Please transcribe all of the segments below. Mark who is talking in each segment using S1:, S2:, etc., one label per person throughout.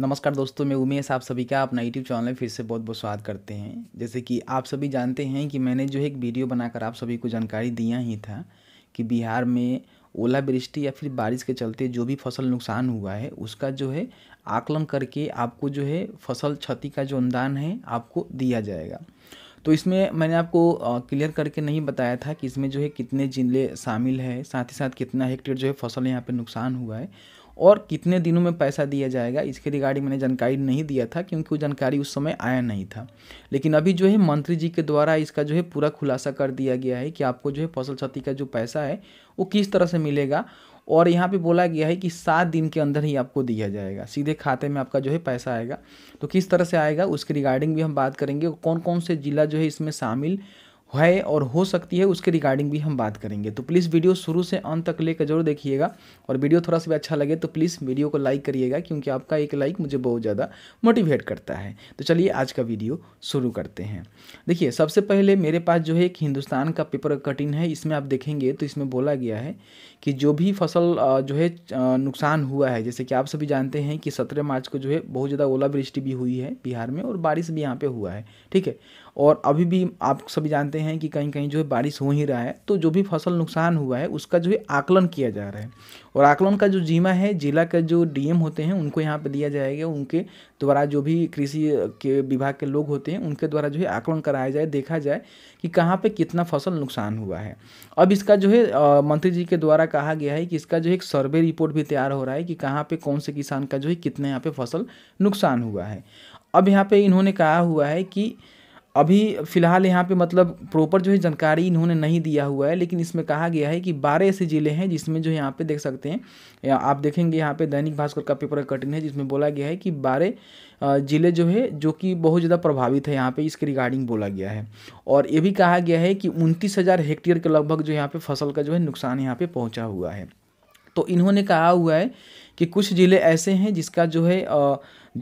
S1: नमस्कार दोस्तों मैं उमेश आप सभी का अपना यूट्यूब चैनल में फिर से बहुत बहुत स्वागत करते हैं जैसे कि आप सभी जानते हैं कि मैंने जो है एक वीडियो बनाकर आप सभी को जानकारी दिया ही था कि बिहार में ओलावृष्टि या फिर बारिश के चलते जो भी फसल नुकसान हुआ है उसका जो है आकलन करके आपको जो है फसल क्षति का जो अनुदान है आपको दिया जाएगा तो इसमें मैंने आपको क्लियर करके नहीं बताया था कि इसमें जो है कितने जिले शामिल है साथ ही साथ कितना हेक्टेयर जो है फसल यहाँ पर नुकसान हुआ है और कितने दिनों में पैसा दिया जाएगा इसके रिगार्डिंग मैंने जानकारी नहीं दिया था क्योंकि वो जानकारी उस समय आया नहीं था लेकिन अभी जो है मंत्री जी के द्वारा इसका जो है पूरा खुलासा कर दिया गया है कि आपको जो है फसल क्षति का जो पैसा है वो किस तरह से मिलेगा और यहाँ पे बोला गया है कि सात दिन के अंदर ही आपको दिया जाएगा सीधे खाते में आपका जो है पैसा आएगा तो किस तरह से आएगा उसके रिगार्डिंग भी हम बात करेंगे कौन कौन से ज़िला जो है इसमें शामिल है और हो सकती है उसके रिगार्डिंग भी हम बात करेंगे तो प्लीज़ वीडियो शुरू से अंत तक लेकर जरूर देखिएगा और वीडियो थोड़ा सा भी अच्छा लगे तो प्लीज़ वीडियो को लाइक करिएगा क्योंकि आपका एक लाइक मुझे बहुत ज़्यादा मोटिवेट करता है तो चलिए आज का वीडियो शुरू करते हैं देखिए सबसे पहले मेरे पास जो है एक हिंदुस्तान का पेपर कटिंग है इसमें आप देखेंगे तो इसमें बोला गया है कि जो भी फसल जो है नुकसान हुआ है जैसे कि आप सभी जानते हैं कि सत्रह मार्च को जो है बहुत ज़्यादा ओलावृष्टि भी हुई है बिहार में और बारिश भी यहाँ पर हुआ है ठीक है और अभी भी आप सभी जानते हैं कि कहीं कहीं जो है बारिश हो ही रहा है तो जो भी फसल नुकसान हुआ है उसका जो है आकलन किया जा रहा है और आकलन का जो जीमा है जिला का जो डीएम होते हैं उनको यहाँ पर दिया जाएगा उनके द्वारा जो भी कृषि के विभाग के लोग होते हैं उनके द्वारा जो है आकलन कराया जाए देखा जाए कि कहाँ पर कितना फसल नुकसान हुआ है अब इसका जो है मंत्री जी के द्वारा कहा गया है कि इसका जो एक सर्वे रिपोर्ट भी तैयार हो रहा है कि कहाँ पर कौन से किसान का जो है कितना यहाँ पर फसल नुकसान हुआ है अब यहाँ पर इन्होंने कहा हुआ है कि अभी फ़िलहाल यहाँ पे मतलब प्रॉपर जो है जानकारी इन्होंने नहीं दिया हुआ है लेकिन इसमें कहा गया है कि बारह ऐसे ज़िले हैं जिसमें जो यहाँ पे देख सकते हैं या आप देखेंगे यहाँ पे दैनिक भास्कर का पेपर कटिन है जिसमें बोला गया है कि बारह ज़िले जो है जो कि बहुत ज़्यादा प्रभावित है यहाँ पे इसके रिगार्डिंग बोला गया है और ये भी कहा गया है कि उनतीस हेक्टेयर के लगभग जो यहाँ पर फसल का जो है नुकसान यहाँ पर पहुँचा हुआ है तो इन्होंने कहा हुआ है कि कुछ ज़िले ऐसे हैं जिसका जो है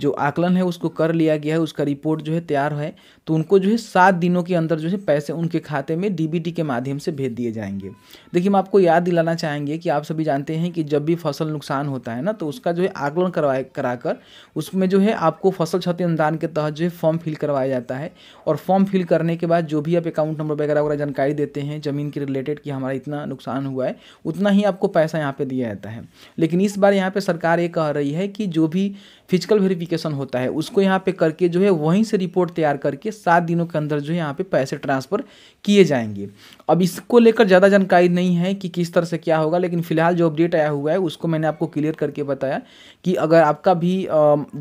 S1: जो आकलन है उसको कर लिया गया है उसका रिपोर्ट जो है तैयार है तो उनको जो है सात दिनों के अंदर जो है पैसे उनके खाते में डीबीटी के माध्यम से भेज दिए जाएंगे देखिए हम आपको याद दिलाना चाहेंगे कि आप सभी जानते हैं कि जब भी फसल नुकसान होता है ना तो उसका जो है आकलन करवाए कराकर उसमें जो है आपको फसल क्षति अनुदान के तहत जो है फॉर्म फिल करवाया जाता है और फॉर्म फिल करने के बाद जो भी आप अकाउंट नंबर वगैरह वगैरह जानकारी देते हैं ज़मीन के रिलेटेड कि हमारा इतना नुकसान हुआ है उतना ही आपको पैसा यहाँ पर दिया जाता है लेकिन इस बार यहाँ पर सरकार ये कह रही है कि जो भी फिजिकल वेरिफिकेशन होता है उसको यहाँ पे करके जो है वहीं से रिपोर्ट तैयार करके सात दिनों के अंदर जो है यहाँ पे पैसे ट्रांसफ़र किए जाएंगे अब इसको लेकर ज़्यादा जानकारी नहीं है कि किस तरह से क्या होगा लेकिन फिलहाल जो अपडेट आया हुआ है उसको मैंने आपको क्लियर करके बताया कि अगर आपका भी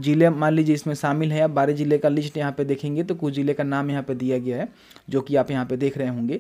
S1: ज़िले मान लीजिए इसमें शामिल है या बारह ज़िले का लिस्ट यहाँ पर देखेंगे तो कुछ ज़िले का नाम यहाँ पर दिया गया है जो कि आप यहाँ पर देख रहे होंगे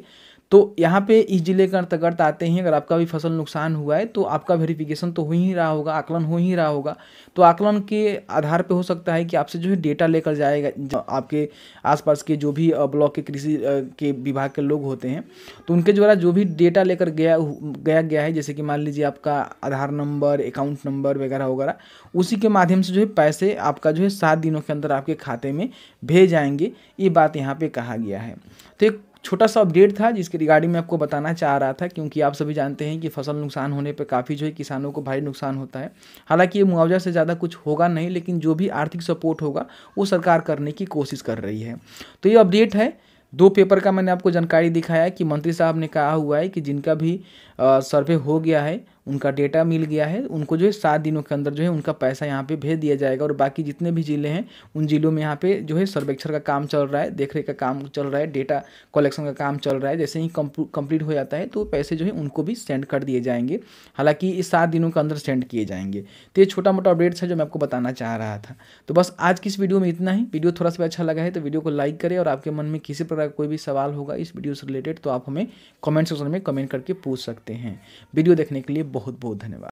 S1: तो यहाँ पे इस ज़िले के अंतर्गत आते ही अगर आपका भी फसल नुकसान हुआ है तो आपका वेरिफिकेशन तो हो ही रहा होगा आकलन हो ही रहा होगा तो आकलन के आधार पे हो सकता है कि आपसे जो है डेटा लेकर जाएगा आपके आसपास के जो भी ब्लॉक के कृषि के विभाग के लोग होते हैं तो उनके द्वारा जो भी डेटा लेकर गया गया गया है जैसे कि मान लीजिए आपका आधार नंबर अकाउंट नंबर वगैरह वगैरह उसी के माध्यम से जो है पैसे आपका जो है सात दिनों के अंदर आपके खाते में भेज आएंगे ये बात यहाँ पर कहा गया है तो एक छोटा सा अपडेट था जिसके रिगार्डिंग मैं आपको बताना चाह रहा था क्योंकि आप सभी जानते हैं कि फसल नुकसान होने पर काफ़ी जो है किसानों को भारी नुकसान होता है हालांकि ये मुआवजा से ज़्यादा कुछ होगा नहीं लेकिन जो भी आर्थिक सपोर्ट होगा वो सरकार करने की कोशिश कर रही है तो ये अपडेट है दो पेपर का मैंने आपको जानकारी दिखाया कि मंत्री साहब ने कहा हुआ है कि जिनका भी सर्वे हो गया है उनका डेटा मिल गया है उनको जो है सात दिनों के अंदर जो है उनका पैसा यहाँ पे भेज दिया जाएगा और बाकी जितने भी ज़िले हैं उन ज़िलों में यहाँ पे जो है सर्वेक्षण का काम चल रहा है देखरेख का काम चल रहा है डेटा कलेक्शन का काम चल रहा है जैसे ही कंप्लीट हो जाता है तो पैसे जो है उनको भी सेंड कर दिए जाएंगे हालाँकि इस सात दिनों के अंदर सेंड किए जाएंगे तो ये छोटा मोटा अपडेट्स है जो मैं आपको बताना चाह रहा था तो बस आज की इस वीडियो में इतना ही वीडियो थोड़ा सा अच्छा लगा है तो वीडियो को लाइक करें और आपके मन में किसी प्रकार का कोई भी सवाल होगा इस वीडियो से रिलेटेड तो आप हमें कमेंट सेक्शन में कमेंट करके पूछ सकते हैं वीडियो देखने के लिए बहुत बहुत धन्यवाद